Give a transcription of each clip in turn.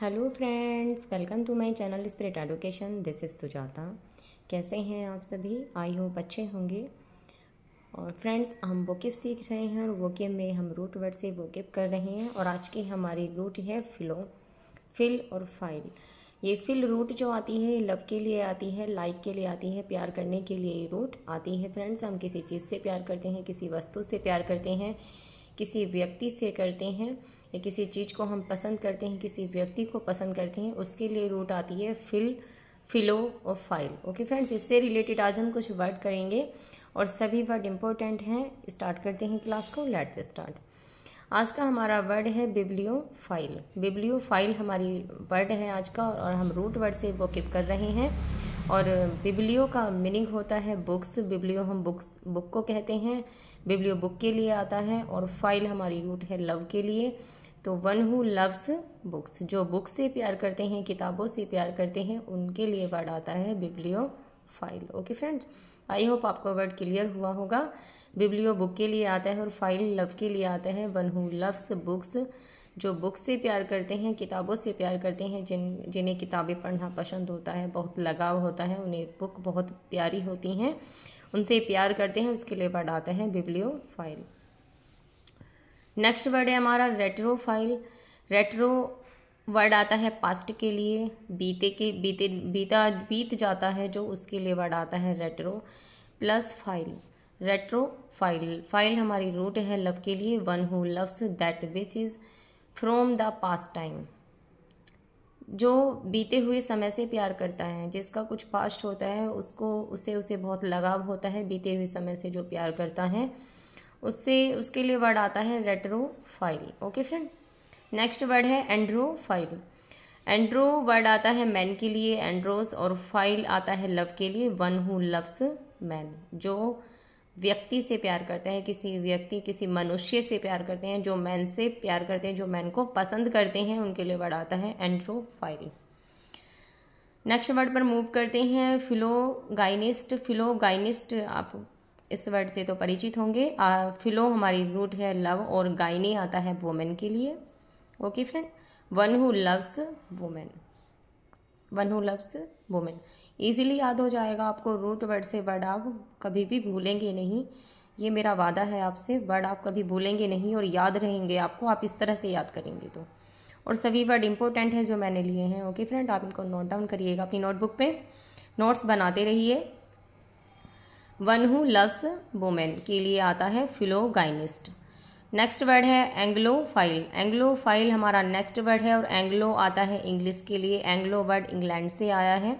hello friends welcome to my channel spirit education this is Sujata कैसे हैं आप सभी आई होप अच्छे होंगे और फ्रेंड्स हम वोकिप सीख रहे हैं और वोकिप में हम रूट वर्ड से वोकिप कर रहे हैं और आज की हमारी रूट है फिलो फिल और फाइल ये फिल रूट जो आती है लव के लिए आती है लाइक के लिए आती है प्यार करने के लिए ये रूट आती है फ्रेंड्स हम किसी चीज़ से प्यार करते हैं किसी वस्तु से प्यार करते हैं किसी व्यक्ति से करते हैं या किसी चीज़ को हम पसंद करते हैं किसी व्यक्ति को पसंद करते हैं उसके लिए रूट आती है फिल फिलो और फाइल ओके फ्रेंड्स इससे रिलेटेड आज हम कुछ वर्ड करेंगे और सभी वर्ड इम्पोर्टेंट हैं स्टार्ट करते हैं क्लास को लेट्स स्टार्ट आज का हमारा वर्ड है बिब्लियो फाइल बिब्लियो फाइल हमारी वर्ड है आज का और हम रूट वर्ड से किप कर रहे हैं और बिब्लियो का मीनिंग होता है बुक्स बिब्लियो हम बुक्स बुक को कहते हैं बिब्लियो बुक के लिए आता है और फाइल हमारी रूट है लव के लिए तो वन हु लव्स बुक्स जो बुक्स से प्यार करते हैं किताबों से प्यार करते हैं उनके लिए वर्ड आता है bibliophile okay friends I hope आपको वर्ड क्लियर हुआ होगा बिब्लियो बुक के लिए आता है और फाइल लव के लिए आता है वन हु लव्स बुक्स जो बुक से प्यार करते हैं किताबों से प्यार करते हैं जिन जिन्हें किताबें पढ़ना पसंद होता है बहुत लगाव होता है उन्हें बुक बहुत प्यारी होती हैं उनसे प्यार करते हैं उसके लिए वर्ड आता है बिब्लियो फाइल नेक्स्ट वर्ड है हमारा रेट्रोफाइल रेट्रो वर्ड आता है पास्ट के लिए बीते के बीते बीता बीत जाता है जो उसके लिए वर्ड आता है retro plus phile retrophile phile हमारी रूट है लव के लिए one who loves that which is from the past time जो बीते हुए समय से प्यार करता है जिसका कुछ पास्ट होता है उसको उसे उसे बहुत लगाव होता है बीते हुए समय से जो प्यार करता है उससे उसके लिए वर्ड आता है retrophile okay friend next word है एंड्रोफाइल एंड्रो वर्ड आता है मैन के लिए एंड्रोस और फाइल आता है लव के लिए वन हु लव्स मैन जो व्यक्ति से प्यार करते हैं किसी व्यक्ति किसी मनुष्य से प्यार करते हैं जो मैन से प्यार करते हैं जो मैन को पसंद करते हैं उनके लिए वर्ड आता है एंड्रोफाइल नेक्स्ट वर्ड पर मूव करते हैं फिलोगाइनिस्ट फिलोगाइनिस्ट आप इस वर्ड से तो परिचित होंगे फिलो हमारी रूट है लव और गाइनी आता है वुमेन के लिए okay friend one who loves women one who loves women easily याद हो जाएगा आपको रूट वर्ड से वर्ड आप कभी भी भूलेंगे नहीं ये मेरा वादा है आपसे वर्ड आप कभी भूलेंगे नहीं और याद रहेंगे आपको आप इस तरह से याद करेंगे तो और सभी वर्ड इंपॉर्टेंट हैं जो मैंने लिए हैं ओके फ्रेंड आप इनको नोट डाउन करिएगा अपनी नोटबुक पे नोट्स बनाते रहिए वन हु लव्स वुमेन के लिए आता है फिलोगाइनिस्ट नेक्स्ट वर्ड है एंग्लो फाइल एंग्लो फाइल हमारा नेक्स्ट वर्ड है और एंग्लो आता है इंग्लिश के लिए एंग्लो वर्ड इंग्लैंड से आया है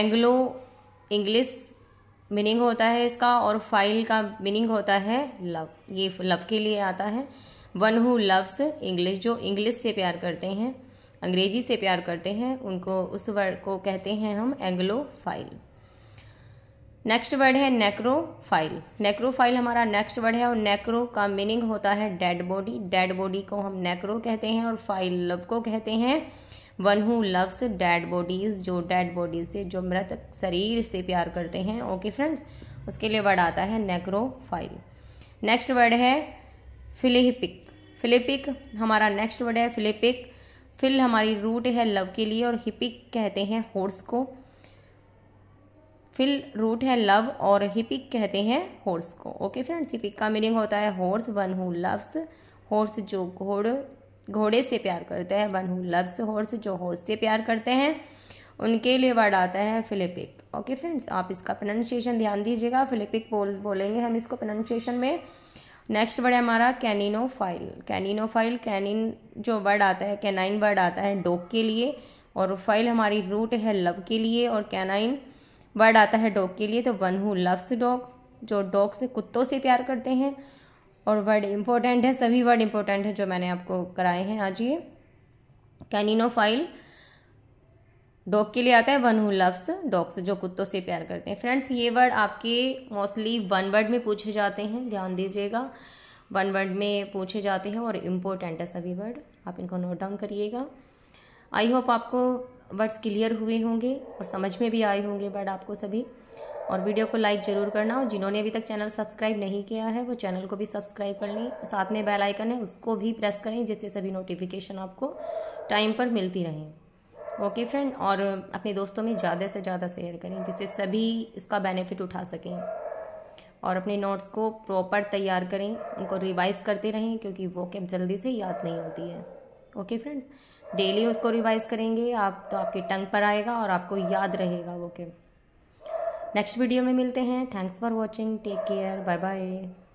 एंग्लो इंग्लिश मीनिंग होता है इसका और फाइल का मीनिंग होता है लव ये लव के लिए आता है वन हु लव्स इंग्लिश जो इंग्लिश से प्यार करते हैं अंग्रेजी से प्यार करते हैं उनको उस वर्ड को कहते हैं हम एंग्लो फाइल नेक्स्ट वर्ड है नेक्रोफाइल नेक्रोफाइल हमारा नेक्स्ट वर्ड है और नेक्रो का मीनिंग होता है डेड बॉडी डेड बॉडी को हम नेक्रो कहते हैं और फाइल लव को कहते हैं one who loves dead bodies जो डेड बॉडीज से जो मृत शरीर से प्यार करते हैं ओके फ्रेंड्स उसके लिए वर्ड आता है नेक्रोफाइल नेक्स्ट वर्ड है फिलिपिक फिलिपिक हमारा नेक्स्ट वर्ड है फिलिपिक फिल हमारी रूट है लव के लिए और हिपिक कहते हैं हॉर्स को फिल रूट है लव और हिपिक कहते हैं हॉर्स को ओके फ्रेंड्स हिपिक का मीनिंग होता है horse one who loves horse जो घोड़ घोड़े से प्यार करते हैं वन हु लव्स हॉर्स जो हॉर्स से प्यार करते हैं उनके लिए वर्ड आता है फिलिपिक ओके फ्रेंड्स आप इसका प्रोनाउंसिएशन ध्यान दीजिएगा फिलिपिक बोल बोलेंगे हम इसको प्रोनाउंसिएशन में नेक्स्ट वर्ड है हमारा caninophile caninophile canine जो वर्ड आता है कैनाइन वर्ड आता है डॉग के लिए और फाइल हमारी रूट है लव के लिए और कैनाइन वर्ड आता है डॉग के लिए तो वन हु लव्स डॉग जो डॉग से कुत्तों से प्यार करते हैं और वर्ड इम्पोर्टेंट है सभी वर्ड इम्पोर्टेंट है जो मैंने आपको कराए हैं आज ये कैनिनोफाइल डॉग के लिए आता है वन हु लव्स डॉग्स जो कुत्तों से प्यार करते हैं फ्रेंड्स ये वर्ड आपके मोस्टली वन वर्ड में पूछे जाते हैं ध्यान दीजिएगा वन वर्ड में पूछे जाते हैं और इम्पोर्टेंट है सभी वर्ड आप इनको नोट डाउन करिएगा आई होप आपको वर्ड्स क्लियर हुए होंगे और समझ में भी आए होंगे बट आपको सभी और वीडियो को लाइक ज़रूर करना और जिन्होंने अभी तक चैनल सब्सक्राइब नहीं किया है वो चैनल को भी सब्सक्राइब कर लें साथ में बेल आइकन है उसको भी प्रेस करें जिससे सभी नोटिफिकेशन आपको टाइम पर मिलती रहें ओके फ्रेंड और अपने दोस्तों में ज़्यादा से ज़्यादा शेयर करें जिससे सभी इसका बेनिफिट उठा सकें और अपने नोट्स को प्रॉपर तैयार करें उनको रिवाइज़ करते रहें क्योंकि वो कैब जल्दी से याद नहीं होती है ओके फ्रेंड्स डेली उसको रिवाइज करेंगे आप तो आपकी टंग पर आएगा और आपको याद रहेगा ओके नेक्स्ट वीडियो में मिलते हैं thanks for watching take care bye bye